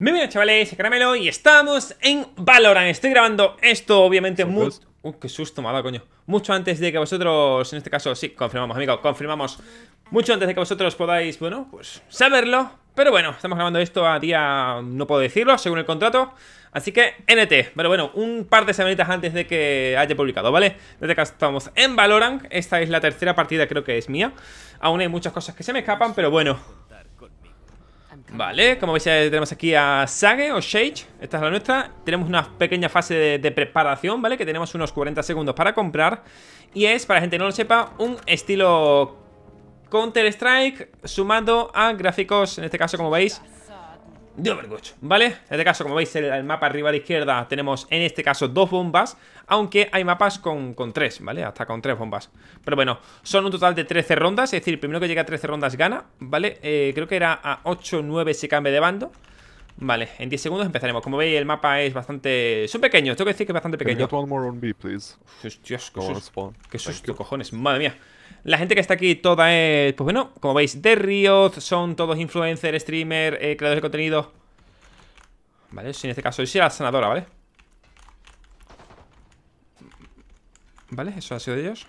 Muy bien, chavales, Caramelo y estamos en Valorant. Estoy grabando esto, obviamente, muy... Uy, qué susto me coño. Mucho antes de que vosotros, en este caso, sí, confirmamos, amigo, confirmamos. Mucho antes de que vosotros podáis, bueno, pues saberlo. Pero bueno, estamos grabando esto a día, no puedo decirlo, según el contrato. Así que, NT. Pero bueno, un par de semanitas antes de que haya publicado, ¿vale? Desde que estamos en Valorant, esta es la tercera partida, creo que es mía. Aún hay muchas cosas que se me escapan, pero bueno, Vale, como veis eh, tenemos aquí a Sage o Sage Esta es la nuestra Tenemos una pequeña fase de, preparación, ¿vale? Que tenemos unos 40 segundos para comprar Y es, para gente que no lo sepa, un estilo Counter-Strike Sumando a gráficos, en este caso como veis de Overwatch, ¿vale? En este caso, como veis, el, mapa arriba a la izquierda tenemos en este caso dos bombas, aunque hay mapas con, tres, ¿vale? Hasta con tres bombas. Pero bueno, son un total de 13 rondas, es decir, primero que llega a 13 rondas gana, ¿vale? Eh, creo que era a 8 9 si cambia de bando. Vale, en 10 segundos empezaremos. Como veis, el mapa es bastante... Son pequeños, tengo que decir que es bastante pequeño. qué susto, cojones. Madre mía. La gente que está aquí toda es, pues bueno, como veis, de Riot, son todos influencers, streamer, eh, creadores de contenido. Vale, si en este caso yo soy la sanadora, ¿vale? Vale, eso ha sido de ellos.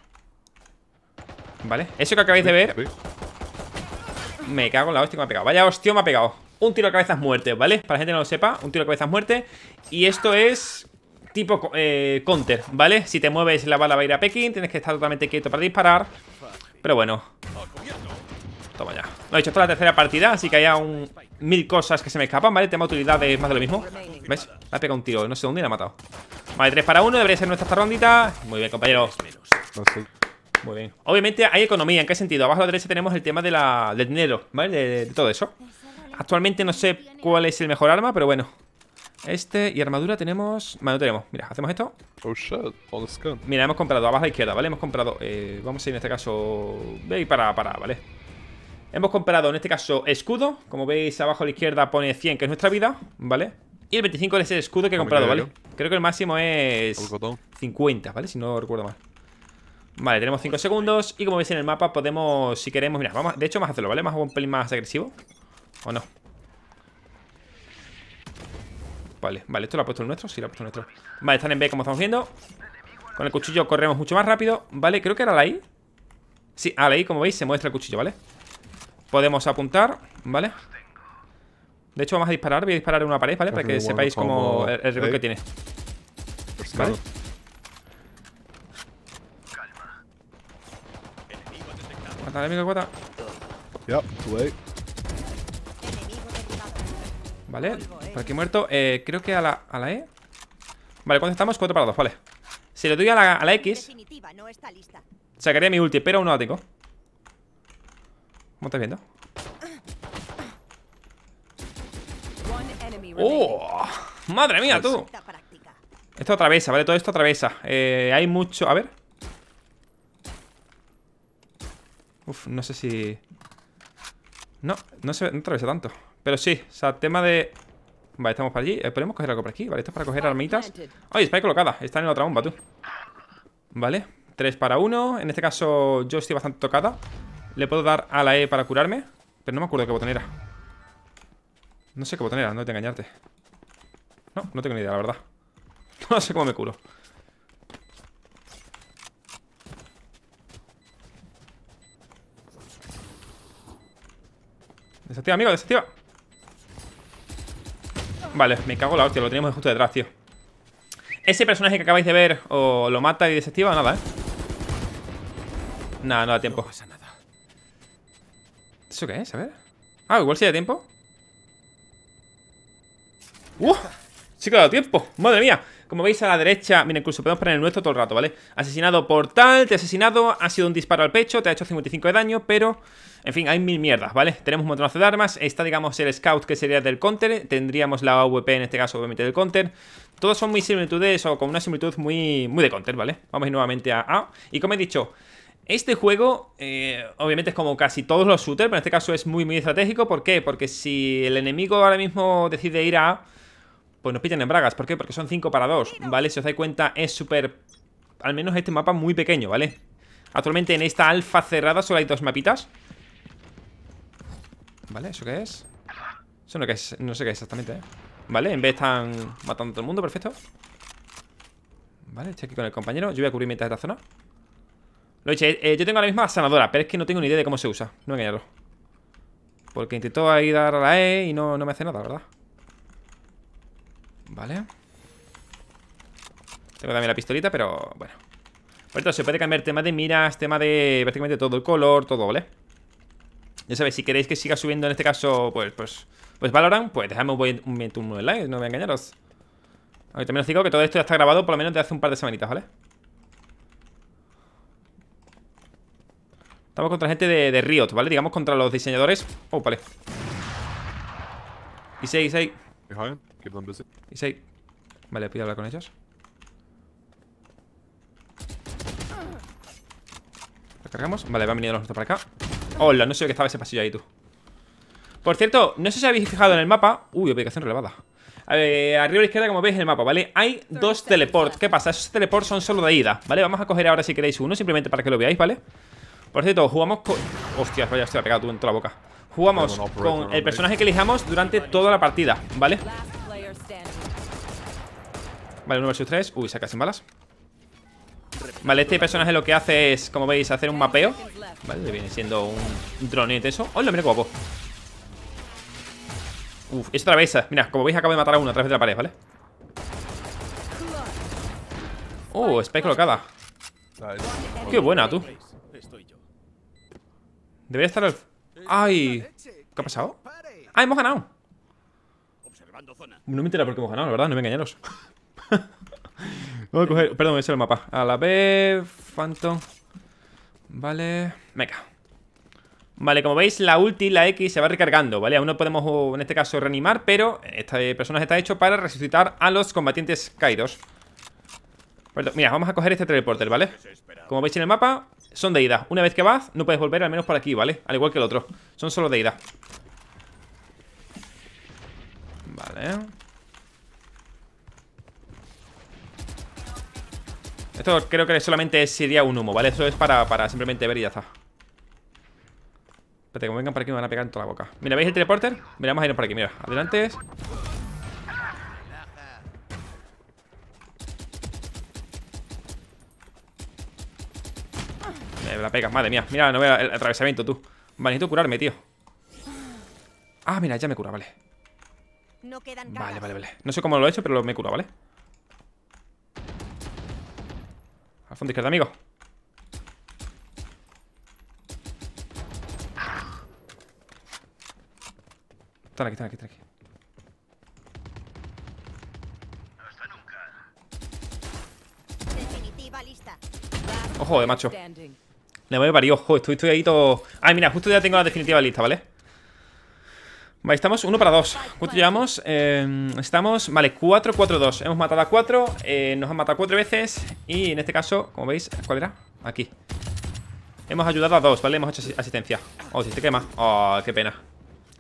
Vale, eso que acabáis de ver... Me cago en la hostia que me ha pegado. Vaya hostia me ha pegado. Un tiro a cabeza es muerte, ¿vale? Para la gente que no lo sepa, un tiro a cabeza muerte. Y esto es tipo eh, counter, ¿vale? Si te mueves la bala va a ir a Pekín, tienes que estar totalmente quieto para disparar. Pero bueno. Toma ya. Lo he hecho, toda la tercera partida, así que hay aún mil cosas que se me escapan, ¿vale? Tema es más de lo mismo. ¿Ves? ha pegado un tiro, no sé dónde y la ha matado. Vale, 3 para uno debería ser nuestra esta rondita. Muy bien, compañeros. Muy bien. Obviamente hay economía, ¿en qué sentido? Abajo a la derecha tenemos el tema de la, del dinero, ¿vale? de, todo eso. Actualmente no sé cuál es el mejor arma, pero bueno. Este y armadura tenemos... Bueno, no tenemos. Mira, hacemos esto. Oh shit, oh, all Mira, hemos comprado abajo a la izquierda, ¿vale? Hemos comprado... Eh, vamos a ir en este caso... Ve para, para, ¿vale? Hemos comprado en este caso escudo. Como veis, abajo a la izquierda pone 100, que es nuestra vida, ¿vale? Y el 25 es el escudo que he comprado, ¿vale? Creo que el máximo es 50, ¿vale? Si no recuerdo mal. Vale, tenemos 5 segundos Y como veis en el mapa podemos, si queremos Mira, vamos, de hecho más a hacerlo, ¿vale? Vamos a un pelín más agresivo ¿O no? Vale, vale, esto lo ha puesto el nuestro Sí, lo ha puesto el nuestro Vale, están en B como estamos viendo Con el cuchillo corremos mucho más rápido Vale, creo que era la I Sí, a la I, como veis, se muestra el cuchillo, ¿vale? Podemos apuntar, ¿vale? De hecho, vamos a disparar Voy a disparar en una pared, ¿vale? Para que sepáis cómo el, el que tiene pues Vale Mata enemigo, Ya, Vale, por aquí muerto eh, Creo que a la, a E Vale, ¿cuánto estamos? cuatro para dos vale Si le doy a la, a la X Sacaría mi ulti, pero aún no ¿Cómo estás viendo? ¡Oh! ¡Madre mía, tú! Esto atraviesa, ¿vale? Todo esto atraviesa eh, Hay mucho... A ver Uf, no sé si... No, no se no atraviesa tanto pero sí, o sea, tema de... Vale, estamos por allí. esperemos podemos coger algo por aquí. Vale, esto es para coger armitas. ¡Ay, está ahí colocada! Está en la otra bomba, tú. Vale, Tres para uno. En este caso yo estoy bastante tocada. Le puedo dar a la E para curarme. Pero no me acuerdo qué botón era. No sé qué botón era, no te engañarte. No, no tengo ni idea, la verdad. No sé cómo me curo. Desactiva, amigo, desactiva. Vale, me cago en la hostia, lo tenemos justo detrás, tío Ese personaje que acabáis de ver O lo mata y desactiva nada, eh Nada, no da tiempo ¿Eso qué es? A ver Ah, igual sí da tiempo ¡Uh! Sí que ha tiempo, madre mía como veis a la derecha, mira, incluso podemos poner el nuestro todo el rato, ¿vale? Asesinado por tal, te ha asesinado, ha sido un disparo al pecho, te ha hecho 55 de daño, pero... En fin, hay mil mierdas, ¿vale? Tenemos un montonazo de armas, está, digamos, el scout que sería del counter, tendríamos la AWP en este caso, obviamente, del counter. Todos son muy similitudes o con una similitud muy, muy de counter, ¿vale? Vamos a ir nuevamente a A. Y como he dicho, este juego, eh, obviamente es como casi todos los shooters, pero en este caso es muy, muy estratégico. ¿Por qué? Porque si el enemigo ahora mismo decide ir a A, pues nos pillan en bragas, ¿por qué? Porque son 5 para 2, ¿vale? Si os dais cuenta, es súper... Al menos este mapa muy pequeño, ¿vale? Actualmente en esta alfa cerrada solo hay dos mapitas ¿Vale? ¿Eso qué es? Eso no, no sé qué es exactamente, ¿eh? ¿Vale? En vez están matando a todo el mundo, perfecto Vale, estoy aquí con el compañero Yo voy a cubrir mientras esta zona Lo he hecho, eh, yo tengo la misma sanadora Pero es que no tengo ni idea de cómo se usa No me Porque intentó ahí dar a la E Y no, no me hace nada, ¿verdad? Vale Tengo también la pistolita, pero bueno Por esto se puede cambiar tema de miras Tema de prácticamente todo, el color, todo, ¿vale? Ya sabéis, si queréis que siga subiendo en este caso Pues, pues, pues Valorant Pues dejadme un, un, un like, no me engañaros también os digo que todo esto ya está grabado Por lo menos de hace un par de semanitas, ¿vale? Estamos contra gente de, Riot, ¿vale? Digamos contra los diseñadores Oh, vale Y 6, 6 Vale, them a Y Vale, hablar con ellos. ¿La cargamos? Vale, van venido los otros para acá. Hola, no sé qué estaba ese pasillo ahí, tú. Por cierto, no sé si habéis fijado en el mapa. Uy, ubicación relevada. A arriba a la izquierda, como veis en el mapa, ¿vale? Hay dos teleports. ¿Qué pasa? Esos teleports son solo de ida, ¿vale? Vamos a coger ahora, si queréis, uno, simplemente para que lo veáis, ¿vale? Por cierto, jugamos con... Hostias, vaya, estoy pegado tú en toda la boca Jugamos con el personaje que elijamos durante toda la partida, ¿vale? Vale, 1 versus 3. Uy, saca sin balas. Vale, este personaje lo que hace es, como veis, hacer un mapeo. Vale, viene siendo un dronete eso. ¡Hola, mira qué guapo! Uf, otra vez. Mira, como veis, acabo de matar a uno a través de la pared, ¿vale? Uh, oh, spike colocada. Qué buena, tú. Debería estar el... ¡Ay! ¿Qué ha pasado? ¡Ah, hemos ganado! No me por qué hemos ganado, la verdad, no me engañaros. Voy a coger... Perdón, ese es el mapa. A la B, Phantom. Vale. Venga. Vale, como veis, la ulti, la X, se va recargando, ¿vale? Aún no podemos, en este caso, reanimar, pero este personaje está hecho para resucitar a los combatientes caídos. Perdón, mira, vamos a coger este teleporter, ¿vale? Como veis en el mapa, son de ida. Una vez que vas, no puedes volver, al menos por aquí, ¿vale? Al igual que el otro. Son solo de ida. Vale. Esto creo que solamente sería un humo, ¿vale? Eso es para, para simplemente ver y ya está Espérate, como vengan por aquí me van a pegar en toda la boca Mira, ¿veis el teleporter? Mira, vamos a irnos por aquí, mira Adelante Me la pegas, madre mía Mira, no veo el atravesamiento, tú Vale, necesito curarme, tío Ah, mira, ya me cura, vale Vale, vale, vale No sé cómo lo he hecho, pero me cura, ¿vale? Al fondo izquierdo, amigo Están aquí, están aquí, están aquí Ojo de eh, macho. Le voy a parir, ojo, estoy, estoy ahí todo. Ah, mira, justo ya tengo la definitiva lista, ¿vale? Vale, estamos uno para dos ¿Cuánto llevamos? Em, estamos, vale, 4, 4, 2 Hemos matado a cuatro eh, nos han matado cuatro veces Y en este caso, como veis, ¿cuál era? Aquí Hemos ayudado a dos, ¿vale? Hemos hecho asistencia Oh, si te quema, oh, qué pena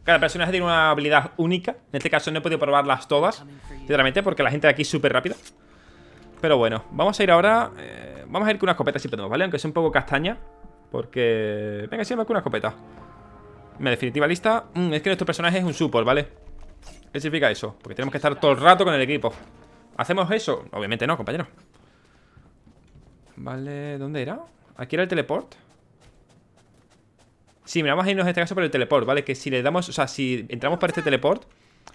Cada personaje tiene una habilidad única En este caso no he podido probarlas todas literalmente porque la gente de aquí es súper rápida Pero bueno, vamos a ir ahora eh, Vamos a ir con una escopeta si podemos, ¿vale? Aunque sea un poco castaña Porque... Venga, sí, vamos con una escopeta mi definitiva lista mm, Es que nuestro personaje es un support, ¿vale? ¿Qué significa eso? Porque tenemos que estar todo el rato con el equipo ¿Hacemos eso? Obviamente no, compañero Vale, ¿dónde era? ¿Aquí era el teleport? Sí, mira, vamos a irnos en este caso por el teleport, ¿vale? Que si le damos, o sea, si entramos por este teleport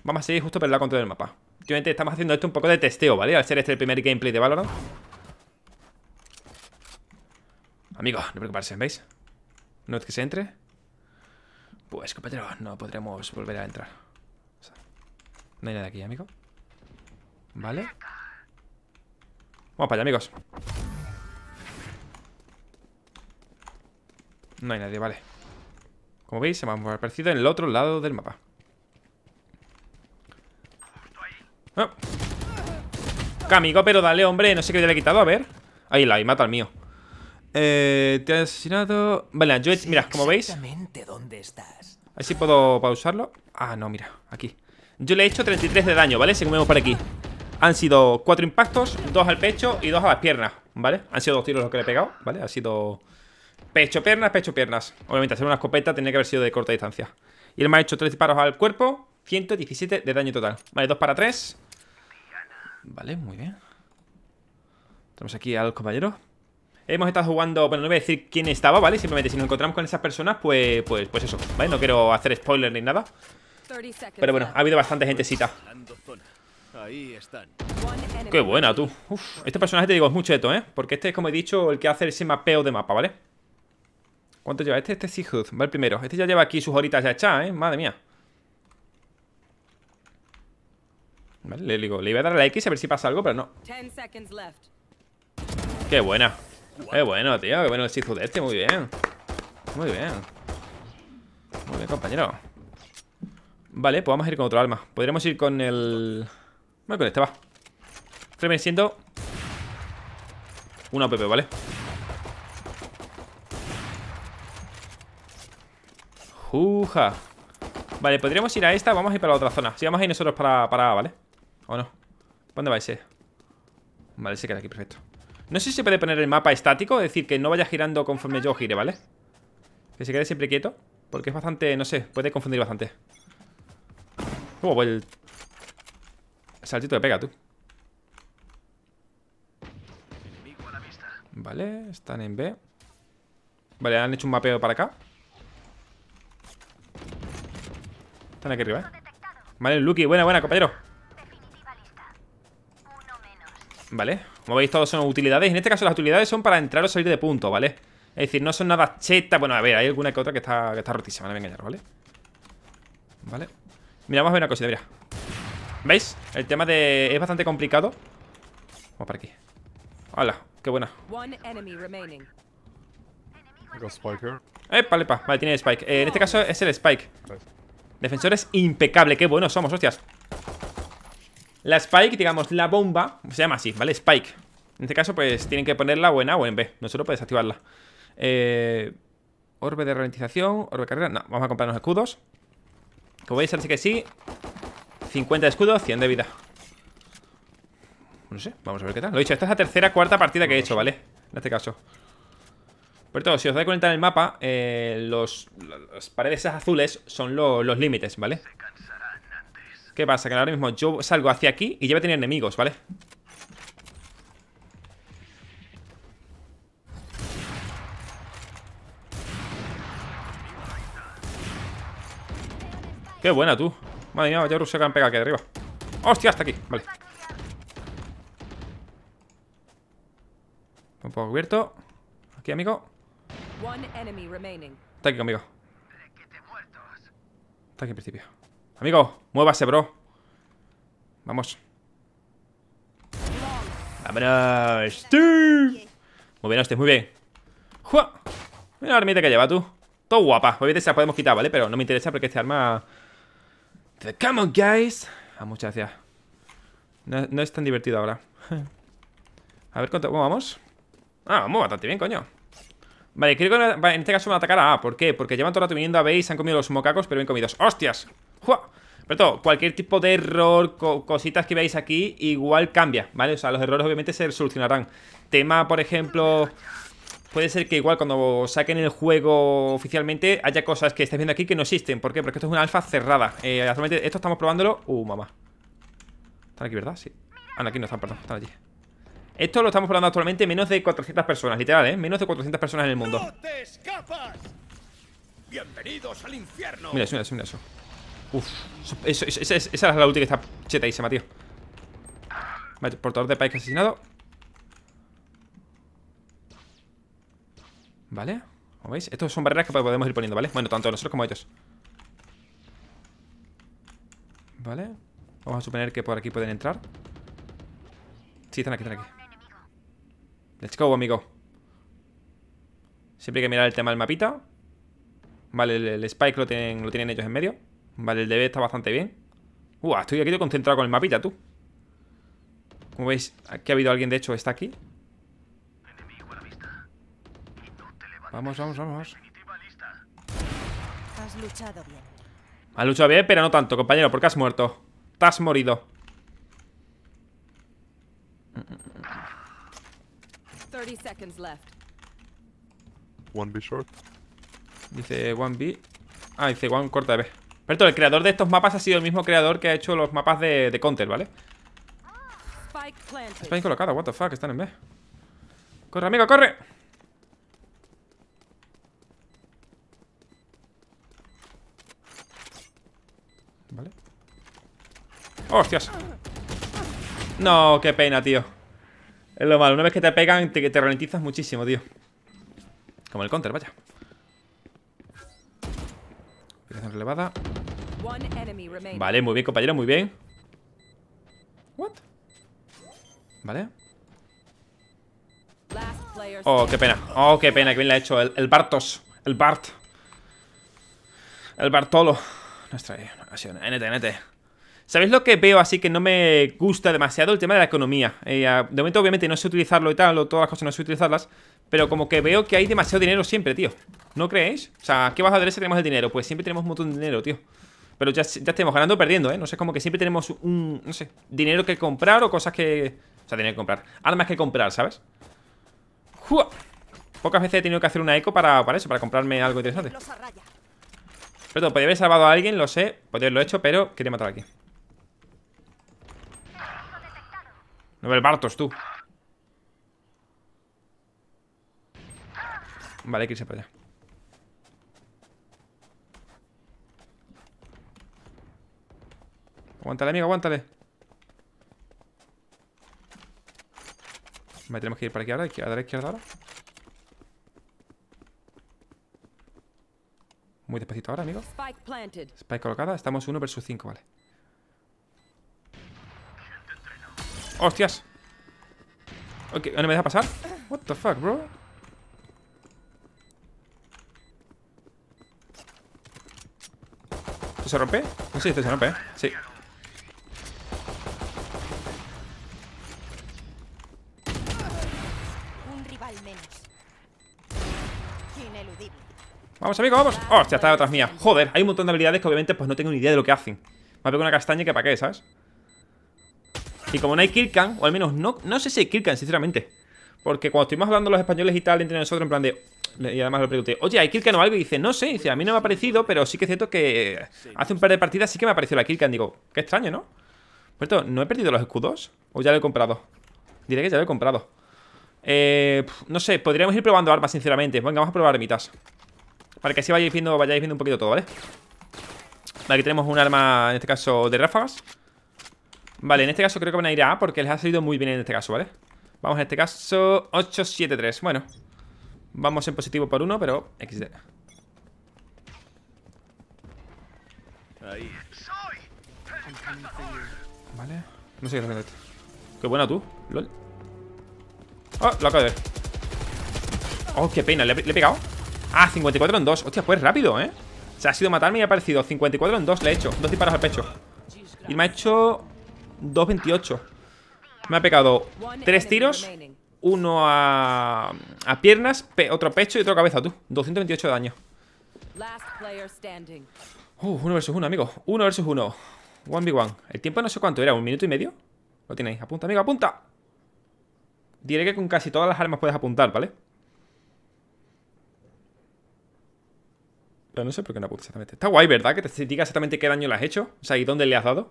Vamos a seguir justo por el lado contra del mapa Obviamente estamos haciendo esto un poco de testeo, ¿vale? Al ser este el primer gameplay de Valorant Amigos, no preocuparse, ¿veis? No es que se entre pues, compañero, no podremos volver a entrar. no hay nada aquí, amigo. Vale. Vamos para allá, amigos. No hay nadie, vale. Como veis, se me ha aparecido en el otro lado del mapa. Ah. Camigo, Amigo, pero dale, hombre. No sé qué le he quitado. A ver. Ahí la, hay, mata al mío. Eh, te han asesinado. Vale, yo mira, como veis. dónde A ver si puedo pausarlo. Ah, no, mira, aquí. Yo le he hecho 33 de daño, ¿vale? Según vemos por aquí. Han sido 4 impactos, 2 al pecho y 2 a las piernas, ¿vale? Han sido dos tiros los que le he pegado, ¿vale? Ha sido pecho, piernas, pecho, piernas. Obviamente, hacer una escopeta tenía que haber sido de corta distancia. Y él me ha hecho 3 disparos al cuerpo, 117 de daño total. Vale, 2 para 3. Vale, muy bien. Tenemos aquí al compañeros Hemos estado jugando, bueno, no voy a decir quién estaba, ¿vale? Simplemente si nos encontramos con esas personas, pues, pues, pues eso, ¿vale? No quiero hacer spoiler ni nada. Pero bueno, ha habido bastante gentecita. Qué buena, tú. Uf, este personaje te digo es muy cheto, ¿eh? Porque este es, como he dicho, el que hace ese mapeo de mapa, ¿vale? ¿Cuánto lleva? Este, este es Seahood, va primero. Este ya lleva aquí sus horitas ya echadas, ¿eh? Madre mía. Vale, le digo, le iba a dar a la X a ver si pasa algo, pero no. Qué buena. Qué bueno, tío, qué bueno el hizo de este, muy bien Muy bien Muy bien, compañero Vale, pues vamos a ir con otro arma Podríamos ir con el... bueno con este, va Este Una ¿vale? Juja Vale, podríamos ir a esta Vamos a ir para la otra zona Si vamos a ir nosotros para, para ¿vale? ¿O no? ¿Dónde va ese? Eh? Vale, ese queda aquí, perfecto no sé si se puede poner el mapa estático, es decir, que no vaya girando conforme yo gire, ¿vale? Que se quede siempre quieto. Porque es bastante, no sé, puede confundir bastante. el saltito de pega, tú. Vale, están en B. Vale, han hecho un mapeo para acá. Están aquí arriba, ¿eh? Vale, Lucky, buena, buena, compañero. Vale. Como veis, todos son utilidades. En este caso, las utilidades son para entrar o salir de punto, ¿vale? Es decir, no son nada cheta. Bueno, a ver, hay alguna que otra que está, rotísima, no me voy a engañar, ¿vale? Vale. Mira, vamos a ver una cosita, mira. ¿Veis? El tema de... es bastante complicado. Vamos para aquí. ¡Hala! ¡Qué buena! ¡Epa, lepa! Vale, tiene el Spike. Eh, en este caso es el Spike. Defensores impecable. ¡Qué buenos somos, hostias! La Spike, digamos, la bomba, se llama así, ¿vale? Spike. En este caso, pues tienen que ponerla o en A o en B. No solo puedes activarla. Eh, orbe de ralentización, orbe de carrera. No, vamos a comprar unos escudos. Como veis, así que sí. 50 escudos, 100 de vida. No sé, vamos a ver qué tal. Lo he dicho, esta es la tercera, cuarta partida que he hecho, ¿vale? En este caso. Por todo, si os dais cuenta en el mapa, eh, los, las paredes azules son los límites, ¿vale? ¿Qué pasa? Que ahora mismo yo salgo hacia aquí y ya voy a tener enemigos, ¿vale? Qué buena tú Madre mía, ya ruso que han pegado aquí arriba Hostia, hasta aquí, vale Un poco cubierto Aquí, amigo Está aquí conmigo Está aquí en principio Amigo, muévase, bro Vamos Vámonos Muy bien, hostia, muy bien ¡Jua! Mira la armita que lleva, tú Todo guapa pues Obviamente se la podemos quitar, ¿vale? Pero no me interesa porque este arma... Come on, guys Ah, muchas gracias no, es tan divertido ahora A ver ¿Cómo vamos? Ah, vamos bastante bien, coño Vale, creo que en este caso van a atacar a A ¿Por qué? Porque llevan todo el rato viniendo a B y han comido los mocacos Pero bien comidos ¡Hostias! ¡Jua! Pero todo, cualquier tipo de error, cositas que veáis aquí, igual cambia, ¿vale? O sea, los errores obviamente se solucionarán. Tema, por ejemplo, puede ser que igual cuando saquen el juego oficialmente haya cosas que estáis viendo aquí que no existen. ¿Por qué? Porque esto es una alfa cerrada. Eh, actualmente esto estamos probándolo... Uh, mamá. Están aquí, ¿verdad? Sí. Ah, aquí no están, perdón. Están allí. Esto lo estamos probando actualmente menos de 400 personas, literal, ¿eh? Menos de 400 personas en el mundo. ¡Bienvenidos al infierno! Mira eso, mira eso, mira eso. Uf, esa es la última que está chetísima, tío Vale, portador de país asesinado Vale, como veis? Estos son barreras que podemos ir poniendo, ¿vale? Bueno, tanto nosotros como ellos Vale Vamos a suponer que por aquí pueden entrar Sí, están aquí, están aquí Let's go, amigo Siempre hay que mirar el tema del mapita Vale, el, el spike lo tienen, lo tienen ellos en medio Vale, el DB está bastante bien. ¡Uah! estoy aquí concentrado con el mapita, tú. Como veis, aquí ha habido alguien, de hecho, está aquí. Vamos, vamos, vamos. Has luchado bien. Has luchado bien, pero no tanto, compañero, porque has muerto. Te has morido. One B short. Dice one B. Ah, dice one corta B. Pero el creador de estos mapas ha sido el mismo creador que ha hecho los mapas de, Counter, ¿vale? Está colocado, what the fuck, están en B ¡Corre, amigo, corre! Vale ¡Hostias! No, qué pena, tío Es lo malo, una vez que te pegan te, te ralentizas muchísimo, tío Como el Counter, vaya Vale, muy bien, compañero, muy bien. What? Vale. Oh, qué pena. Oh, qué pena, que bien le ha hecho. El, Bartos. El Bart. El Bartolo. Nuestra eh, NT, NT. ¿Sabéis lo que veo así que no me gusta demasiado? El tema de la economía. Eh, de momento, obviamente, no sé utilizarlo y tal, o todas las cosas no sé utilizarlas. Pero como que veo que hay demasiado dinero siempre, tío ¿No creéis? O sea, ¿qué vas a hacer si tenemos el dinero? Pues siempre tenemos un montón de dinero, tío Pero ya, ya estemos ganando o perdiendo, ¿eh? No sé, como que siempre tenemos un, no sé Dinero que comprar o cosas que... O sea, dinero que comprar Armas que comprar, ¿sabes? Pocas veces he tenido que hacer una eco para, para eso Para comprarme algo interesante Perdón, podría haber salvado a alguien, lo sé Podría haberlo hecho, pero quería matar aquí No el Bartos, tú Vale, hay que irse para allá. Aguántale, amigo, aguántale. Vale, tenemos que ir para aquí ahora, a la izquierda ahora. Muy despacito ahora, amigo. Spike colocada. Estamos 1 versus 5, vale. ¡Hostias! Ok, ¿No me deja pasar? What the fuck, bro? se rompe? No, sí, esto se rompe, ¿eh? Sí. Vamos, amigo, vamos. Hostia, está detrás mía. Joder, hay un montón de habilidades que obviamente pues no tengo ni idea de lo que hacen. Me ha una castaña que para qué, ¿sabes? Y como no hay Kirkan, o al menos no, no sé si hay Kirkan, sinceramente. Porque cuando estuvimos hablando los españoles y tal entre nosotros, en plan de y además le pregunté, oye, ¿hay Kilkan o algo? Y dice, no sé, dice, a mí no me ha parecido, pero sí que es cierto que hace un par de partidas sí que me ha parecido la Kilkan. Digo, qué extraño, ¿no? Por cierto, ¿no he perdido los escudos? ¿O ya lo he comprado? Diré que ya lo he comprado. Eh, no sé, podríamos ir probando armas, sinceramente. Venga, vamos a probar armitas. Para que así vayáis viendo, vayáis viendo un poquito todo, ¿vale? Vale, aquí tenemos un arma, en este caso, de ráfagas. Vale, en este caso creo que van a ir a A porque les ha salido muy bien en este caso, ¿vale? Vamos en este caso 873, bueno Vamos en positivo por uno, pero XD. Ahí. Vale. No sé qué ha esto. Qué buena tú, ¡Oh! Lo acabo de ver. ¡Oh, qué pena! ¿Le, he pegado? Ah, 54 en 2. Hostia, pues rápido, ¿eh? O sea, ha sido matarme y ha aparecido 54 en 2. Le he hecho. Dos disparos al pecho. Y me ha hecho 2.28. Me ha pegado tres tiros uno a, a piernas, otro pecho y otro cabeza, tú. 228 de daño. Uh, uno versus uno, amigo. Uno versus uno. One v one El tiempo no sé cuánto era, un minuto y medio. Lo tenéis. Apunta, amigo, apunta. Diré que con casi todas las armas puedes apuntar, ¿vale? Pero no sé por qué no apunta exactamente. Está guay, ¿verdad? Que te diga exactamente qué daño le has hecho. O sea, y dónde le has dado.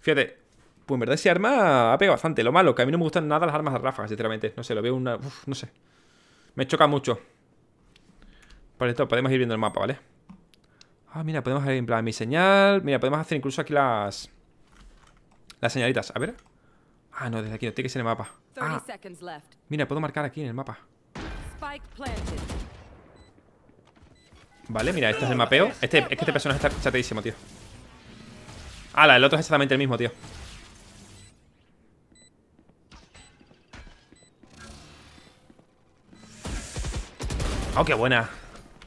Fíjate, pues en verdad ese arma ha pegado bastante. Lo malo, que a mí no me gustan nada las armas de ráfaga, sinceramente. No sé, lo veo una... Uf, no sé. Me choca mucho. Por esto podemos ir viendo el mapa, ¿vale? Ah, mira, podemos ir en plan mi señal. Mira, podemos hacer incluso aquí las... Las señalitas. A ver. Ah, no, desde aquí no. Tiene que ser el mapa. Ah. mira, puedo marcar aquí en el mapa. Vale, mira, este es el mapeo. Este, es que este personaje está chateísimo, tío. Ah, el otro es exactamente el mismo, tío. Oh, qué buena.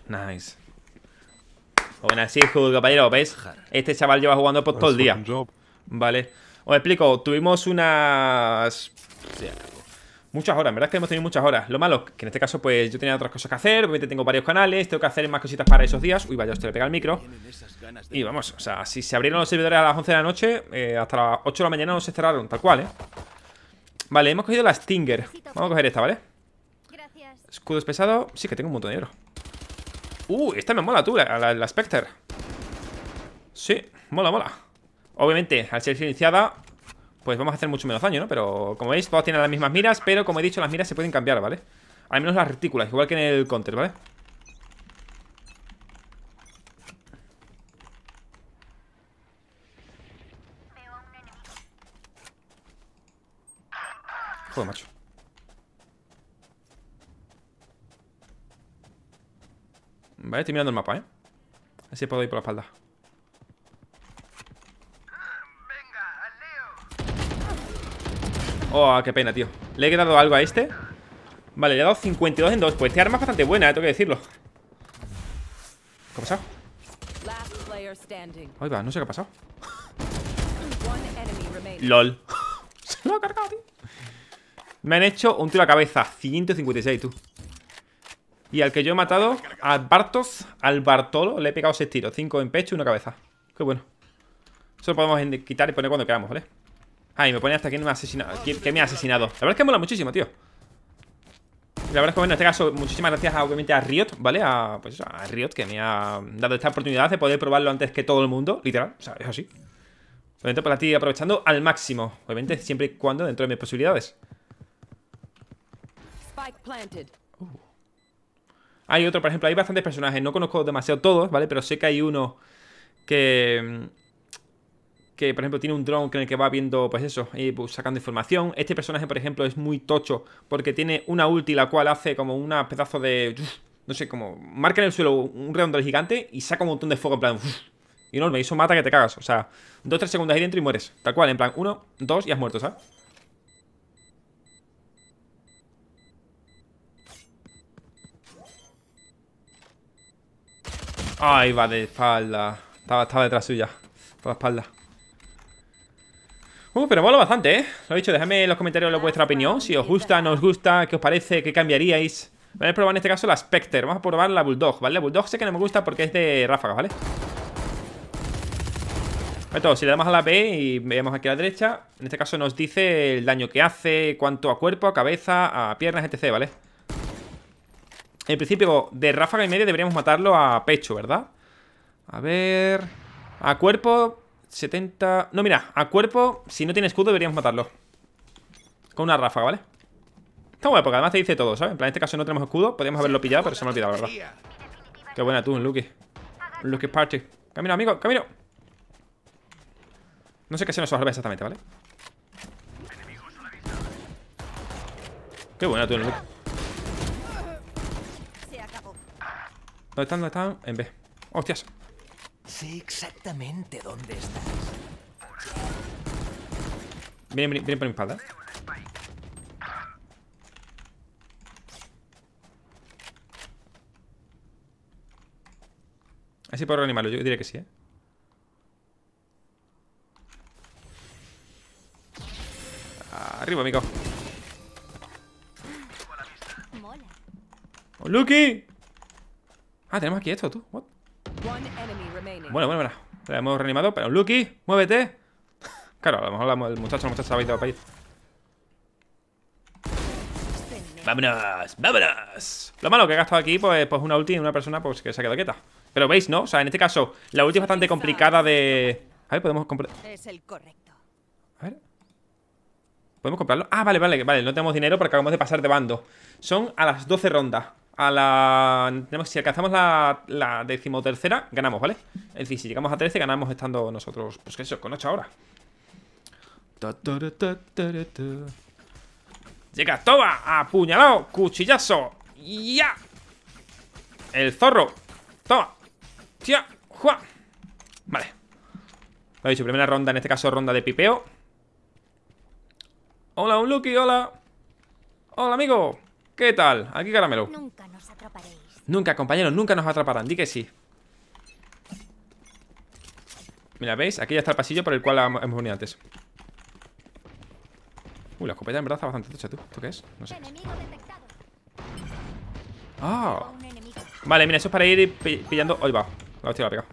Nice. Buenas, sí, compañero, ¿veis? Este chaval lleva jugando por todo el día. Vale. Os explico, tuvimos unas... Muchas horas, en verdad que hemos tenido muchas horas Lo malo, que en este caso pues yo tenía otras cosas que hacer Obviamente tengo varios canales, tengo que hacer más cositas para esos días Uy, vaya, usted le pega el micro Y vamos, o sea, si se abrieron los servidores a las 11 de la noche eh, Hasta las 8 de la mañana no se cerraron, tal cual, eh Vale, hemos cogido la Stinger Vamos a coger esta, ¿vale? vale Escudo pesado. Sí que tengo un montón de oro. Uh, esta me mola tú, la, Spectre. Sí, mola, mola. Obviamente, al ser silenciada, pues vamos a hacer mucho menos daño, ¿no? Pero como veis, todas tienen las mismas miras, pero como he dicho, las miras se pueden cambiar, ¿vale? Al menos las retículas, igual que en el counter, ¿vale? Joder, macho Vale, estoy mirando el mapa, ¿eh? Así puedo ir por la espalda. Oh, qué pena, tío. Le he quedado algo a este. Vale, le he dado 52 en 2. Pues este arma es bastante buena, eh, tengo que decirlo. ¿Qué ha pasado? ¡Oiga! va, no sé qué ha pasado. LOL. Se lo ha cargado, tío. Me han hecho un tiro a cabeza. 156, tú. Y al que yo he matado, a Bartos, al Bartolo, le he pegado 6 tiros. 5 en pecho y una cabeza. Qué bueno. Eso lo podemos quitar y poner cuando queramos, ¿vale? Ay, me pone hasta que me ha asesinado. Que me ha asesinado. La verdad es que mola muchísimo, tío. La verdad es que, bueno, en este caso, muchísimas gracias, obviamente, a Riot, ¿vale? A, pues, Riot, que me ha dado esta oportunidad de poder probarlo antes que todo el mundo, literal. O sea, es así. Obviamente, para pues ti, aprovechando al máximo. Obviamente, siempre y cuando dentro de mis posibilidades. Uh. Hay otro, por ejemplo, hay bastantes personajes, no conozco demasiado todos, ¿vale? Pero sé que hay uno que que por ejemplo tiene un drone en el que va viendo pues eso y pues, sacando información este personaje por ejemplo es muy tocho porque tiene una ulti la cual hace como un pedazo de no sé como marca en el suelo un redondo gigante y saca un montón de fuego en plan enorme y eso mata que te cagas o sea dos tres segundos ahí dentro y mueres tal cual en plan uno, dos y has muerto ¿sabes? Ay, va de espalda. Estaba, detrás suya. Por la espalda. Uh, pero mola bastante, ¿eh? Lo he dicho, déjame en los comentarios vuestra opinión. Si os gusta, no os gusta, qué os parece, qué cambiaríais. Voy a probar en este caso la Spectre. Vamos a probar la Bulldog, ¿vale? La Bulldog sé que no me gusta porque es de ráfagas, ¿vale? Esto, si le damos a la B y veamos aquí a la derecha, en este caso nos dice el daño que hace, cuánto a cuerpo, a cabeza, a piernas, etc, ¿vale? En principio, de ráfaga y media deberíamos matarlo a pecho, ¿verdad? A ver... A cuerpo... 70... No, mira, a cuerpo, si no tiene escudo, deberíamos matarlo. Con una ráfaga, ¿vale? Está bueno, porque además te dice todo, ¿sabes? En plan, en este caso no tenemos escudo, podríamos haberlo pillado, pero se me ha olvidado, verdad. Qué buena tú, Lucky. Lucky Party. Camino, amigo, camino. No sé qué se nos salva exactamente, ¿vale? Qué buena tú, Lucky. ¿Dónde están? ¿Dónde están? En B. ¡Hostias! Sé exactamente dónde estás. Vienen, vienen, por mi espalda. si puedo reanimarlo, yo diré que sí, ¿eh? Arriba, amigo. Mola. ¡Oh, Lucky! Ah, tenemos aquí esto, tú. Bueno, bueno, bueno. La hemos reanimado, pero Lucky, muévete. claro, a lo mejor el muchacho, el muchacho ha ido para ¡Vámonos! ¡Vámonos! Lo malo que he gastado aquí, pues, pues una ulti en una persona pues, que se ha quedado quieta. Pero veis, ¿no? O sea, en este caso, la última es bastante complicada de... A ver, podemos comprar... Es A ver... ¿Podemos comprarlo? Ah, vale, vale, vale. No tenemos dinero porque acabamos de pasar de bando. Son a las 12 rondas a la... si alcanzamos la, decimotercera, ganamos, ¿vale? Es decir, si llegamos a 13, ganamos estando nosotros, pues que eso, con 8 ahora. Llega, toma, apuñalado, cuchillazo, ya. El zorro, toma, tía, Vale. Lo he dicho, primera ronda, en este caso ronda de pipeo. Hola, un Lucky, hola. Hola, amigo. ¿Qué tal? Aquí caramelo. Nunca nos atraparéis. Nunca, compañeros, nunca nos atraparán. Di que sí. Mira, ¿veis? Aquí ya está el pasillo por el cual hemos venido antes. Uy, la escopeta en verdad está bastante tocha, tú. ¿Esto qué es? No sé. ¡Ah! Vale, mira, eso es para ir pillando. Hoy va. La hostia la ha pegado.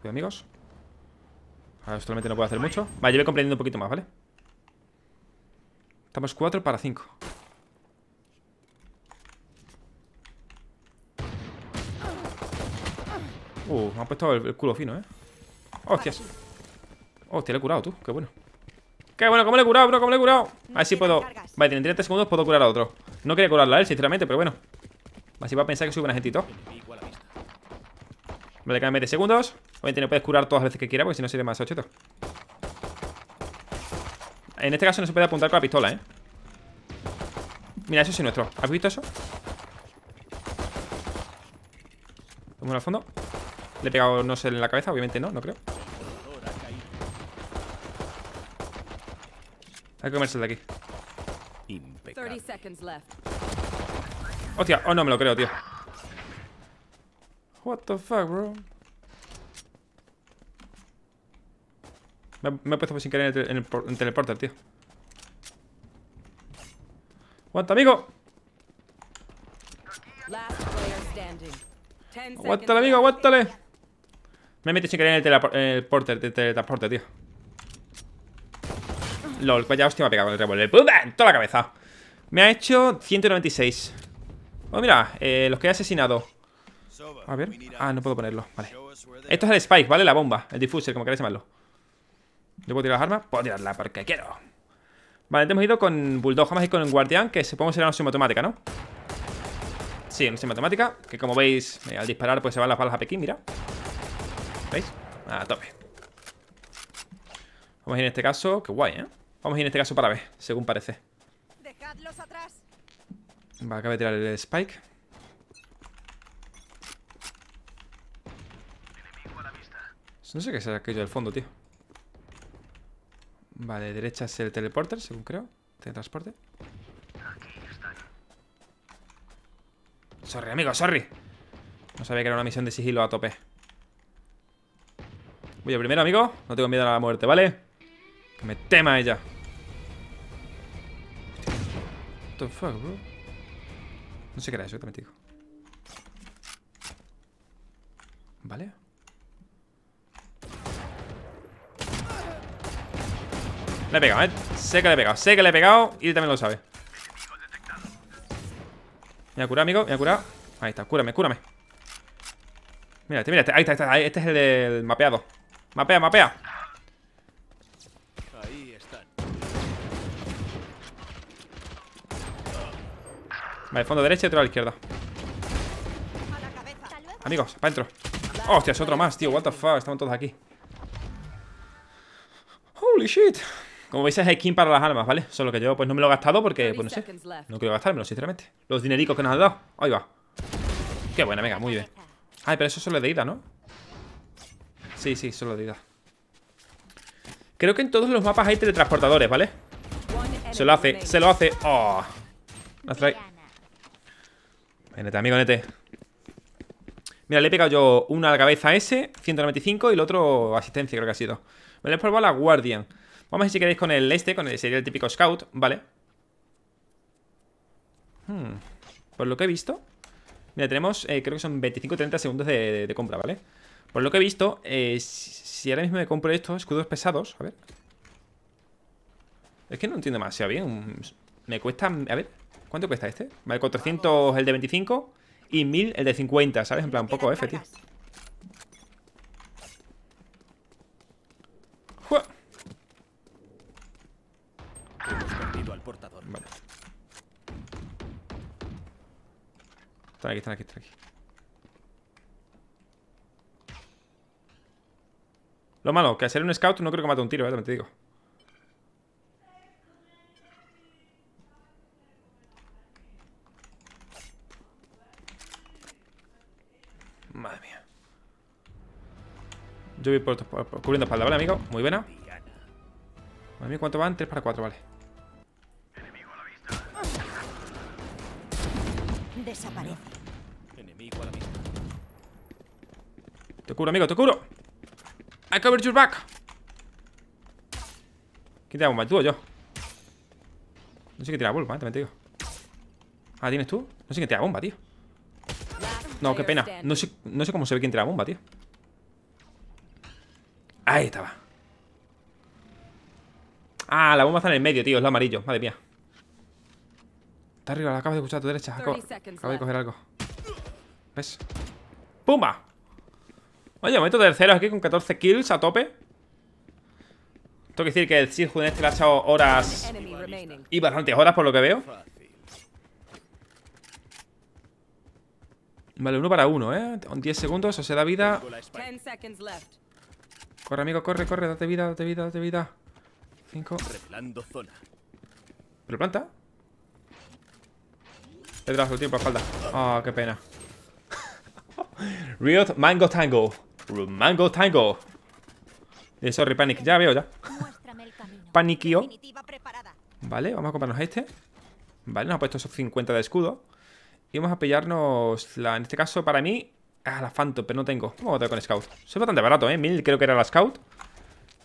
Cuidado, amigos. Ahora solamente no puedo hacer mucho. Vale, yo voy comprendiendo un poquito más, ¿vale? Estamos 4 para 5. Uh, me han puesto el, culo fino, ¿eh? ¡Hostias! Hostia, le he curado, tú. Qué bueno. Qué bueno, cómo le he curado, bro, cómo le he curado. A ver si puedo... Vale, tiene 30 segundos, puedo curar a otro. No quería curarla a él, sinceramente, pero bueno. Así va a pensar que soy un agentito. Vale, quedan 20 segundos. Obviamente no puedes curar todas las veces que quieras porque si no sería más 8. En este caso no se puede apuntar con la pistola, ¿eh? Mira, eso es nuestro. ¿Has visto eso? Vamos al fondo. Le he pegado, no sé, en la cabeza. Obviamente no, no creo. Hay que comerse el de aquí. Impecable. Hostia, oh no me lo creo, tío. What the fuck, bro. Me, he puesto pues, sin querer en, el, en, teleporter, tío. ¡Aguanta, amigo! ¡Aguántale, amigo! ¡Aguántale! Me he metido sin querer en el, en teletransporte, tío. LOL, vaya pues hostia me ha pegado con el revólver. ¡Pum! ¡Ah! En toda la cabeza. Me ha hecho 196. Oh, mira, eh, los que he asesinado. A ver. Ah, no puedo ponerlo. Vale. Esto es el spike, ¿vale? La bomba, el diffuser, como queráis llamarlo. ¿Yo puedo tirar las armas? Puedo tirarla porque quiero. Vale, hemos ido con Bulldog Jamás y con el Guardián, que supongo será una automática, ¿no? Sí, una automática que como veis, eh, al disparar pues se van las balas a Pekín, mira. ¿Veis? A tope. Vamos a ir en este caso, qué guay, ¿eh? Vamos a ir en este caso para ver, según parece. Dejadlos atrás. Va, acaba de tirar el Spike. No sé qué es aquello del fondo, tío. Vale, derecha es el teleporter, según creo. Teletransporte. Sorry, amigo, sorry. No sabía que era una misión de sigilo a tope. Voy primero, amigo. No tengo miedo a la muerte, ¿vale? Que me tema ella. What the fuck, bro? No sé qué era eso, te metí. Vale. Le he pegado, ¿eh? Sé que le he pegado, sé que le he pegado y también lo sabe. Me voy a amigo, me voy a curar. Ahí está, cúrame, cúrame. Mira, mírate, este, este, ahí está, ahí está. este es el del mapeado. Mapea, mapea. Ahí Vale, fondo derecho, y otro a la izquierda. Amigos, para adentro. Hostia, hostias, otro más, tío. What the fuck, estamos todos aquí. Holy shit. Como veis, es skin para las armas, ¿vale? Solo que yo pues no me lo he gastado porque, pues no sé. No quiero gastármelo, sinceramente. Los dinericos que nos han dado. Ahí va. Qué buena, venga, muy bien. Ay, pero eso solo es de ida, ¿no? Sí, sí, solo de ida. Creo que en todos los mapas hay teletransportadores, ¿vale? Se lo hace, se lo hace. ¡Oh! Venete, amigo, venete. Mira, le he pegado yo una a la cabeza a ese, 195, y el otro asistencia, creo que ha sido. Me le he probado a la Guardian. Vamos a ver si queréis con el este, con el sería el típico scout, ¿vale? Hmm. Por lo que he visto... Mira, tenemos, eh, creo que son 25-30 segundos de, compra, ¿vale? Por lo que he visto, eh, si ahora mismo me compro estos escudos pesados, a ver... Es que no entiendo más demasiado bien. Me cuesta, a ver, ¿cuánto cuesta este? Vale, 400 el de 25 y 1000 el de 50, ¿sabes? En plan, un poco eh, F, tío. Están aquí, están aquí, están aquí. Lo malo, que hacer un scout no creo que mate un tiro, ¿eh? También te digo. Madre mía. Yo voy por, cubriendo espalda, ¿vale, amigo? Muy buena. Madre mía, ¿cuánto van? 3 para 4, vale. Enemigo a la misma. Te curo, amigo, te curo. I cover your back. ¿Quién da bomba? ¿Tú o yo? No sé qué tira bomba, eh, te digo. Ah, ¿tienes tú? No sé quién tira bomba, tío. No, qué pena. No sé, no sé cómo se ve quién tira bomba, tío. Ahí estaba. Ah, la bomba está en el medio, tío. Es lo amarillo. Madre mía. Está arriba, la de escuchar a tu derecha. Acabo, de coger algo. ¿Ves? ¡Pumba! Oye, momento tercero aquí con 14 kills a tope. Tengo que decir que el Sir este le ha echado horas y bastantes horas por lo que veo. Vale, uno para uno, ¿eh? 10 segundos, o sea, da vida. Corre, amigo, corre, corre, date vida, date vida, date vida. 5. Pero planta. Ah, qué pena. Riot Mango Tango. Mango Tango. Eh, sorry, Panic. Ya veo ya. Paniquio. Vale, vamos a comprarnos este. Vale, nos ha puesto esos 50 de escudo. Y vamos a pillarnos la, en este caso, para mí, ah, la Phantom, pero no tengo. Vamos a con Scout. Soy bastante barato, ¿eh? 1000 creo que era la Scout.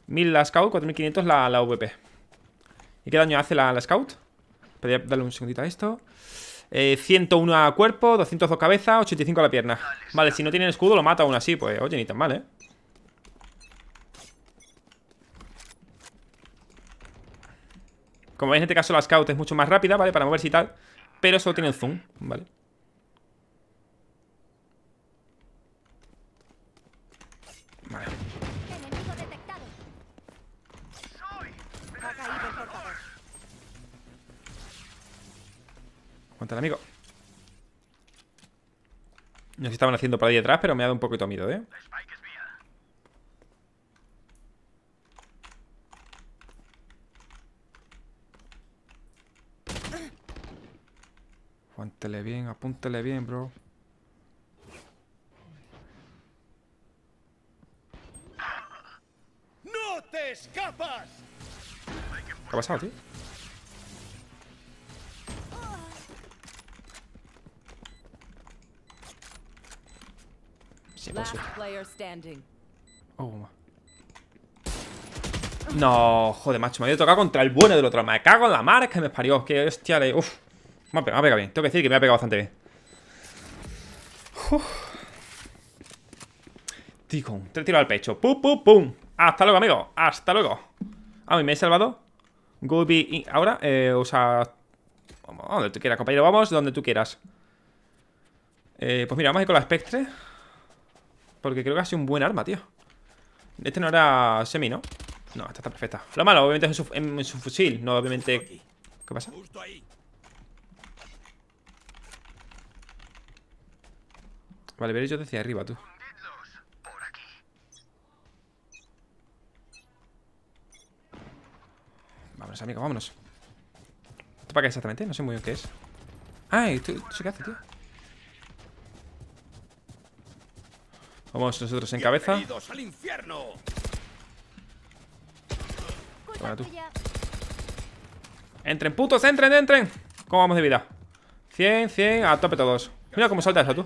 1000 la Scout, 4500 la, la VP. ¿Y qué daño hace la, la Scout? Podría darle un segundito a esto. 101 eh, a cuerpo, 202 cabeza, 85 a la pierna Vale, si no tienen escudo lo mata aún así Pues oye, ni tan mal, ¿eh? Como veis en este caso la scout es mucho más rápida, ¿vale? Para moverse y tal Pero solo el zoom, ¿vale? Vale el amigo. No sé si estaban haciendo por ahí detrás, pero me ha dado un poquito miedo, ¿eh? le bien, apúntale bien, bro. ¿Qué ha pasado, tío? Oh, no, joder, macho, me había tocado contra el bueno del otro. Me cago en la marca que me parió. Que hostia de. Uf, me ha, pegado, bien. Tengo que decir que me ha pegado bastante bien. Tico. tres tiros al pecho. Pum, pum, pum. Hasta luego, amigo. Hasta luego. A ah, mí me he salvado. Gobi. Ahora, eh, o sea. Donde tú quieras, compañero. Vamos donde tú quieras. Eh, pues mira, vamos a ir con la Spectre. Porque creo que ha sido un buen arma, tío Este no era semi, ¿no? No, esta está perfecta Lo malo, obviamente, es en su, fusil No, obviamente... ¿Qué pasa? Vale, veréis, yo decía arriba, tú Vámonos, amigo, vámonos ¿Esto para qué exactamente? No sé muy bien qué es Ay, ah, qué hace, tío? Vamos nosotros en cabeza. Al infierno. Entren, putos, entren, entren. ¿Cómo vamos de vida? 100, 100, a tope todos. Mira cómo salta esa tú.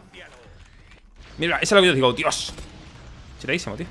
Mira, esa es lo que yo digo, Dios. Chiradísimo, tío.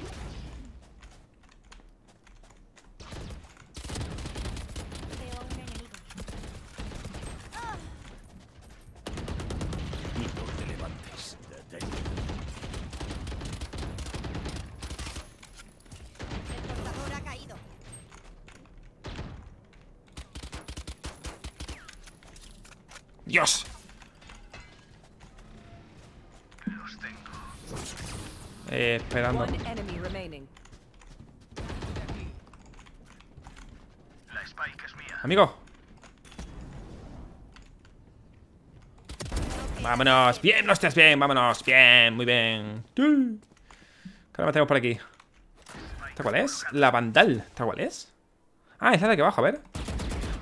Vámonos, bien, ¡No estás bien, vámonos Bien, muy bien ¿Qué ahora tenemos por aquí? ¿Esta cuál es? La Vandal ¿Esta cuál es? Ah, esa de aquí abajo, a ver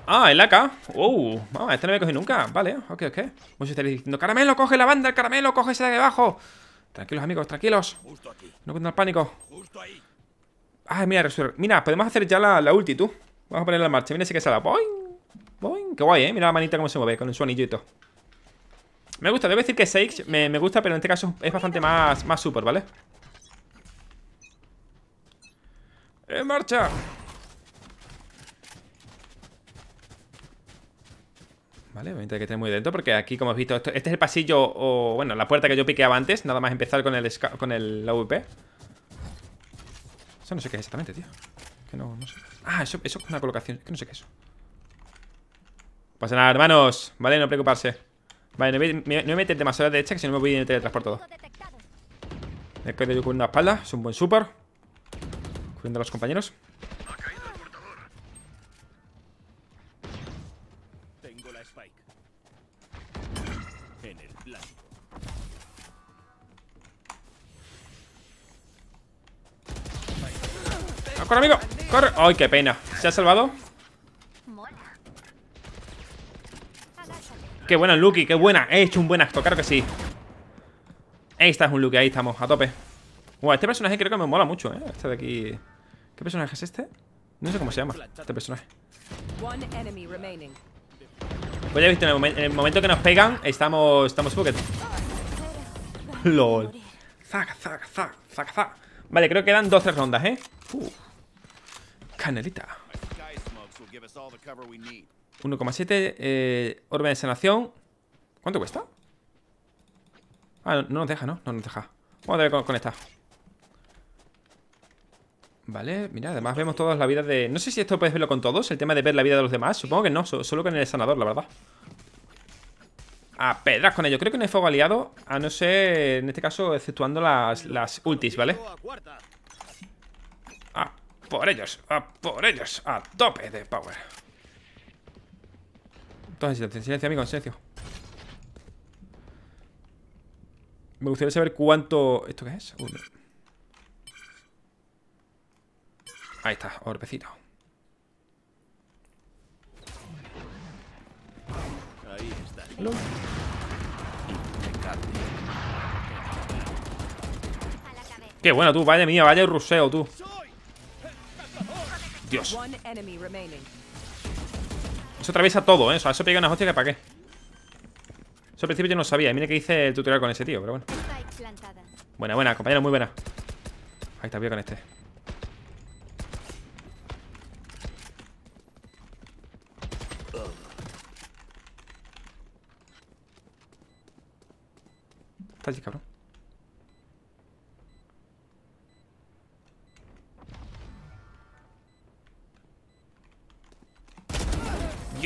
Ah, el AK Uh, vamos, este no me he cogido nunca Vale, ok, ok Muchos pues estaréis diciendo ¡Caramelo, coge la banda! ¡Caramelo, coge esa de aquí abajo! Tranquilos, amigos, tranquilos No pondrá el pánico Ah, mira, Mira, podemos hacer ya la, la ulti, tú Vamos a ponerla en marcha Mira, si que se Boing, boing Qué guay, eh Mira la manita cómo se mueve Con el anillito me gusta, debo decir que Sage me, gusta, pero en este caso es bastante más, más super, ¿vale? ¡En marcha! Vale, voy a que tener muy dentro porque aquí, como has visto, este es el pasillo o, bueno, la puerta que yo piqueaba antes, nada más empezar con el, con el AVP. Eso no sé qué es exactamente, tío. Que no, sé. Ah, eso, es una colocación, que no sé qué es. Pasa nada, hermanos, ¿vale? No preocuparse. Vale, no me, metes demasiado a derecha Que si no me voy a ir todo Me he yo cubriendo una espalda Es un buen super Cubriendo a los compañeros Tengo la spike ¡Ah, ¡Corre, amigo! ¡Corre! ¡Ay, qué pena! ¿Se ha salvado? Qué buena, Lucky, qué buena. He hecho un buen acto, claro que sí. Ahí está, es un Lucky, ahí estamos, a tope. Wow, este personaje creo que me mola mucho, ¿eh? Este de aquí. ¿Qué personaje es este? No sé cómo se llama este personaje. Pues ya he visto, en el, momento que nos pegan, estamos. Estamos LOL. ¡Zaca, zaca, zaca! zaga, Vale, creo que quedan 12 rondas, ¿eh? Canelita. 1,7 Orbe eh, de sanación ¿Cuánto cuesta? Ah, no nos deja, ¿no? No nos deja Vamos a ver con, Vale, mira, además vemos todas la vida de... No sé si esto puedes verlo con todos, el tema de ver la vida de los demás Supongo que no, solo con el sanador, la verdad A pedras con ello Creo que no hay fuego aliado, a no ser En este caso, exceptuando las, las ultis, ¿vale? Ah, por ellos, por ellos A tope de power entonces, silencio, silencio, amigo, silencio. Me gustaría saber cuánto... ¿Esto qué es? Ahí está, orbecito. Ahí está. Qué bueno, tú, vaya mía, vaya el ruseo, tú. Dios. Eso atraviesa todo, ¿eh? O sea, eso pega una hostia que para qué. Eso al principio yo no sabía. Y mire que hice el tutorial con ese tío, pero bueno. Buena, buena, compañero, muy buena. Ahí está, voy con este. Está allí, cabrón.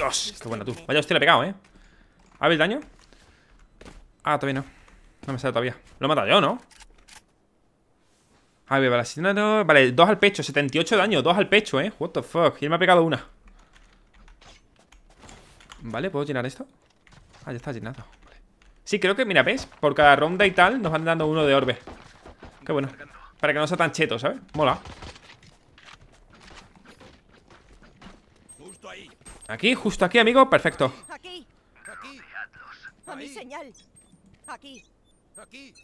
Dios, qué buena tú. Vaya hostia, le he pegado, ¿eh? ¿Ha el daño? Ah, todavía no. No me sale todavía. Lo he matado yo, ¿no? A ver, vale, Vale, dos al pecho, 78 daño, Dos al pecho, ¿eh? What the fuck. Y él me ha pegado una. Vale, ¿puedo llenar esto? Ah, ya está llenado. Vale. Sí, creo que, mira, ¿ves? Por cada ronda y tal nos van dando uno de orbe. Qué bueno. Para que no sea tan cheto, ¿sabes? Mola. Aquí, justo aquí, amigo, perfecto. Aquí. Aquí. A mi señal. Aquí. Aquí.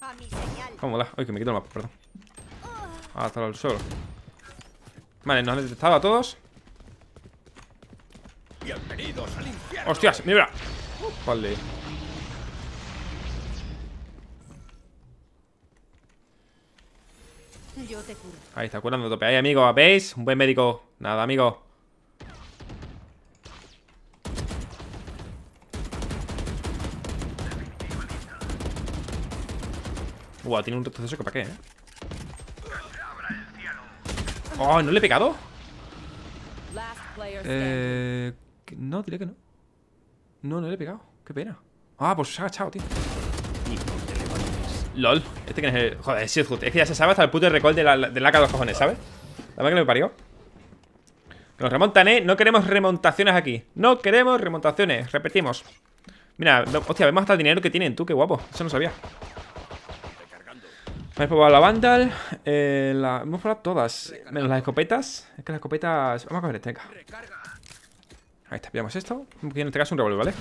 A mi señal. ¿Cómo la? Ay, que me quito el mapa, perdón. Ah. Hasta al suelo. Vale, nos han detectado a todos. Bienvenidos al infierno. Hostias, mira. Vale. Ahí está curando tope. Ahí, amigo, ¿veis? Un buen médico. Nada, amigo. Buah, tiene un retroceso que para qué, ¿eh? Oh, ¿no le he pegado? Eh... No, diré que no No, no le he pegado Qué pena Ah, pues se ha agachado, tío LOL Este que es el... Joder, sí, es que ya se sabe hasta el puto recall de la, de la cojones, ¿sabes? La verdad que me parió nos remontan, ¿eh? No queremos remontaciones aquí No queremos remontaciones Repetimos Mira, hostia, vemos hasta el dinero que tienen Tú, qué guapo Eso no sabía a probado la Vandal. Eh, la... Hemos probado todas. Menos las escopetas. Es que las escopetas. Vamos a coger este. Venga. Ahí está, pillamos esto. Aquí en este caso un revólver, ¿vale?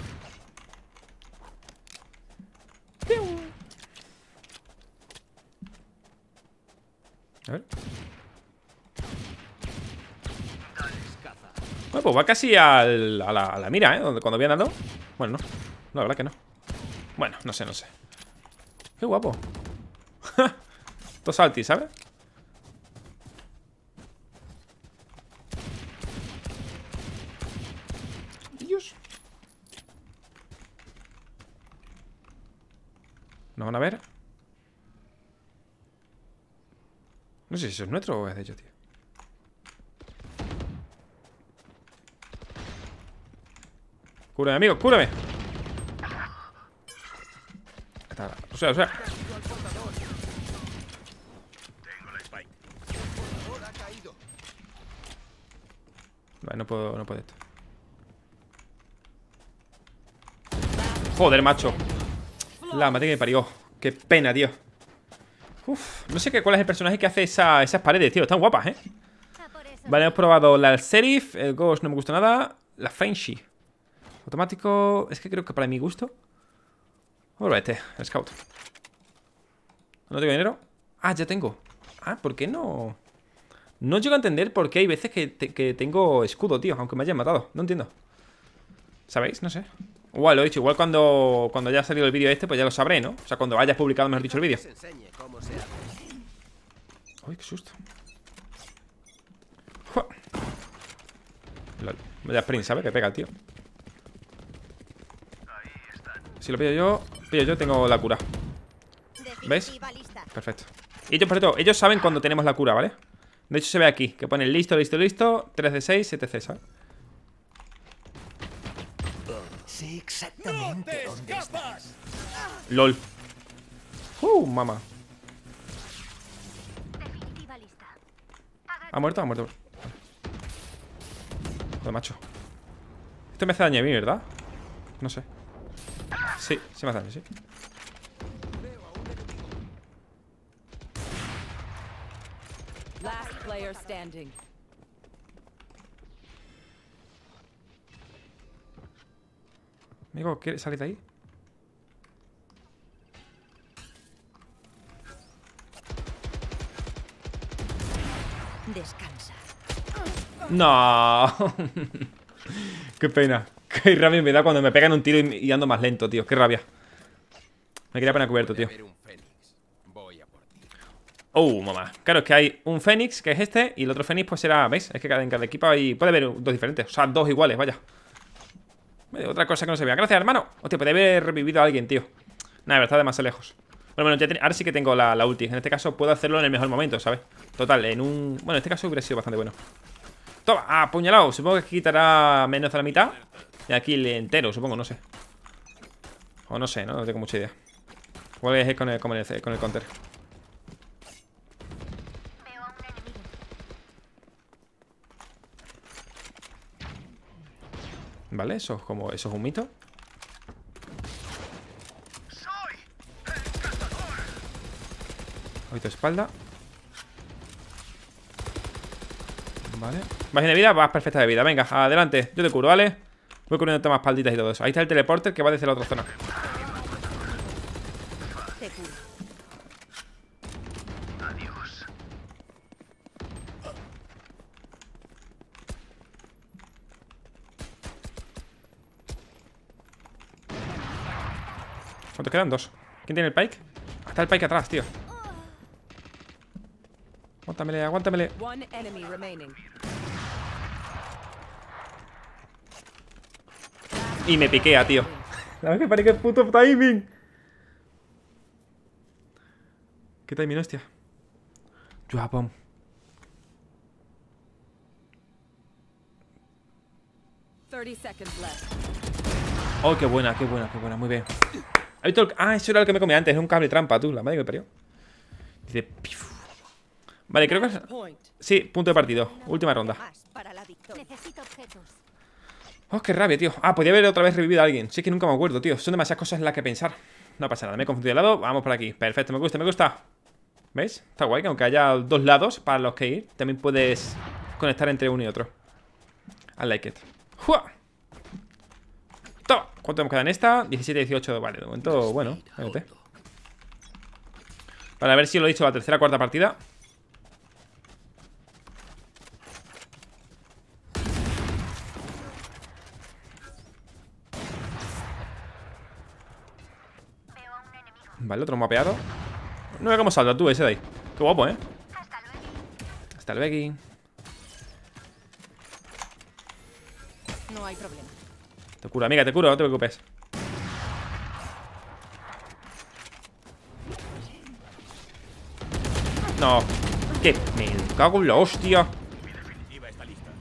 A ver. Bueno, pues va casi a, la, mira, ¿eh? Cuando viene andando. Bueno, no. La verdad que no. Bueno, no sé, no sé. Qué guapo. Todo salti, ¿sabes? Dios. ¿No van a ver. No sé si eso es nuestro o es de ellos, tío. Cúrame, amigo, cúrame. O sea, o sea. Vale, no puedo, no puedo esto. Joder, macho. La madre que me parió. Qué pena, tío. Uf, no sé qué, cuál es el personaje que hace esas paredes, tío. Están guapas, ¿eh? Vale, hemos probado la Serif, el Ghost no me gusta nada, la Frenchie. Automático, es que creo que para mi gusto. Vuelve este, el Scout. No tengo dinero. Ah, ya tengo. Ah, ¿por qué no? No llego a entender por qué hay veces que, que tengo escudo, tío, aunque me hayan matado. No entiendo. ¿Sabéis? No sé. Igual, lo he dicho, igual cuando, cuando ha salido el vídeo este, pues ya lo sabré, ¿no? O sea, cuando haya publicado, mejor dicho, el vídeo. Uy, qué susto. Voy a Vaya sprint, ¿sabes? Que pega, tío. Si lo pillo yo, pillo yo, tengo la cura. ¿Veis? Perfecto. Ellos, por ellos saben cuando tenemos la cura, ¿vale? vale de hecho se ve aquí, que pone listo, listo, listo 3 de 6, 7 ¿sabes? Sí, exactamente LOL Uh, mamá Ha muerto, ha muerto Joder, macho Esto me hace daño a mí, ¿verdad? No sé Sí, sí me hace daño, sí Amigo, ¿quieres de ahí? Descansa. No. qué pena. Qué rabia me da cuando me pegan un tiro y, ando más lento, tío. Qué rabia. Me quería poner cubierto, tío. Oh, mamá. Claro, es que hay un Fénix, que es este, y el otro Fénix, pues será, ¿veis? Es que cada, en cada equipo hay, puede haber dos diferentes, o sea, dos iguales, vaya. Otra cosa que no se vea. Gracias, hermano. Hostia, puede haber revivido a alguien, tío. Nada, está demasiado lejos. Bueno, bueno, ya ahora sí que tengo la, la, ulti. En este caso puedo hacerlo en el mejor momento, ¿sabes? Total, en un... Bueno, en este caso hubiera sido bastante bueno. Toma, apuñalado. Supongo que quitará menos de la mitad. Y aquí el entero, supongo, no sé. O no sé, no, no tengo mucha idea. ¿Cuál es con con el, con el counter. ¿Vale? Eso es como. Eso es un mito. Ahorita tu espalda. Vale. Vas de vida, vas perfecta de vida. Venga, adelante. Yo te curo, ¿vale? Voy cubriendo más palditas y todo eso. Ahí está el teleporter que va desde la otra zona. ¿Cuántos quedan? Dos. ¿Quién tiene el pike? Está el pike atrás, tío. Aguántamele, aguántamele. Y me piquea, tío. La vez que parece que puto timing. ¿Qué timing, hostia? Japón. Oh, qué buena, qué buena, qué buena, muy bien. Ah, eso era el que me comía antes. Es un cable trampa, tú. La madre que me Dice... Vale, creo que... Sí, punto de partido. Última ronda. Oh, qué rabia, tío. Ah, podía haber otra vez revivido a alguien. Sí que nunca me acuerdo, tío. Son demasiadas cosas en las que pensar. No pasa nada. Me he confundido de lado. Vamos por aquí. Perfecto, me gusta, me gusta. ¿Veis? Está guay que aunque haya dos lados para los que ir, también puedes conectar entre uno y otro. I like it. ¡Jua! ¿Cuánto nos queda en esta? 17, 18, vale, de momento, bueno, Vale, a ver si lo he dicho la tercera cuarta partida. Vale, otro mapeado. No veo cómo salta tú ese de ahí. Qué guapo, ¿eh? Hasta el Becky. No hay problema. Te curo, amiga, te curo, no te preocupes No ¿Qué? me cago en la hostia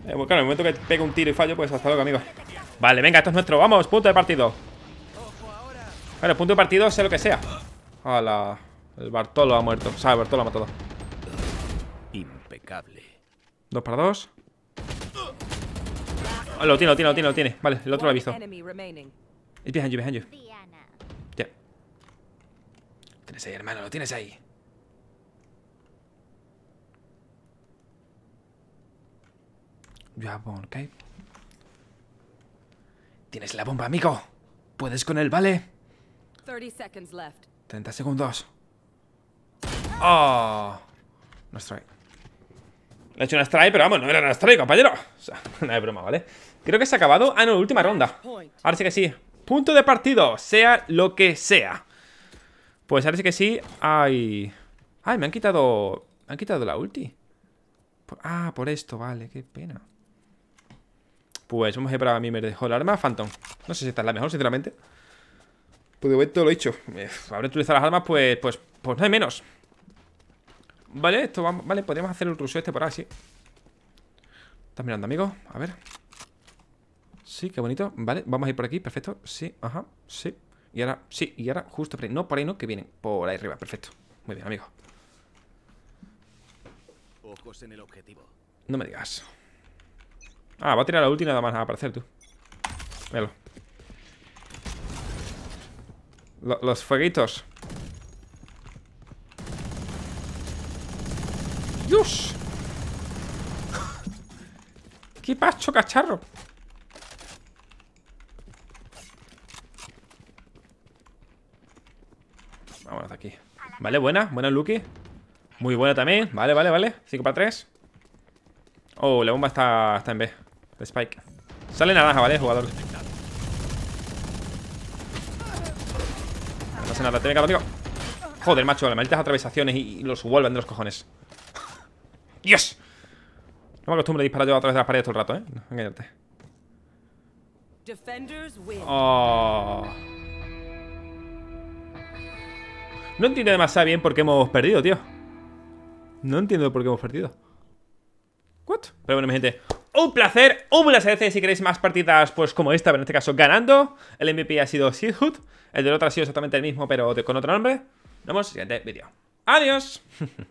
eh, bueno, claro, en el momento que pega un tiro y fallo, pues hasta luego, amigo Vale, venga, esto es nuestro, vamos, punto de partido Bueno, punto de partido, sea lo que sea Hola El Bartolo ha muerto, o sea, el Bartolo ha matado Impecable ¿Dos para dos? Ah, lo tiene, lo tiene, lo tiene, lo tiene. Vale, el otro lo ha visto. Es behind you, behind you. Lo tienes ahí, hermano, lo tienes ahí. Yo Tienes la bomba, amigo. Puedes con él, ¿vale? 30 segundos. ¡Oh! No strike. Le he hecho una strike, pero vamos, no era una strike, compañero. O sea, no hay broma, ¿vale? Creo que se ha acabado. Ah, no, última ronda. Ahora sí que sí. Punto de partido, sea lo que sea. Pues ahora sí que sí. Ay. Ay, me han quitado. Me han quitado la ulti. Ah, por esto, vale, qué pena. Pues vamos a ir para mí. Me dejó el arma Phantom. No sé si esta es la mejor, sinceramente. Pues de todo lo he hecho. Eh, habré utilizado las armas, pues, pues, pues no hay menos. Vale, esto vale, podríamos hacer el ruso este por así. sí. ¿Estás mirando, amigo? A ver. Sí, qué bonito. Vale, vamos a ir por aquí, perfecto. Sí, ajá, sí. Y ahora, sí, y ahora justo por ahí. No, por ahí no, que vienen. Por ahí arriba, perfecto. Muy bien, amigo. en el objetivo. No me digas. Ah, va a tirar la última nada más a aparecer tú. Míralo. los fueguitos. ¡Dios! ¡Qué pacho, cacharro! Vale, buena, buena Lucky Muy buena también, vale, vale, vale 5 para 3 Oh, la bomba está, en B Spike Sale naranja, ¿vale? Jugador No pasa nada, te venga amigo Joder, macho, las malditas atravesaciones y los vuelven de los cojones ¡Dios! No me acostumbro a disparar yo a través de las paredes todo el rato, ¿eh? No, engañarte Oh... No entiendo demasiado bien por qué hemos perdido, tío. No entiendo por qué hemos perdido. ¿What? Pero bueno, mi gente, un placer, un placer si queréis más partidas pues como esta, pero en este caso ganando. El MVP ha sido Seedhood, el del otro ha sido exactamente el mismo, pero con otro nombre. Nos vemos en el siguiente vídeo. ¡Adiós!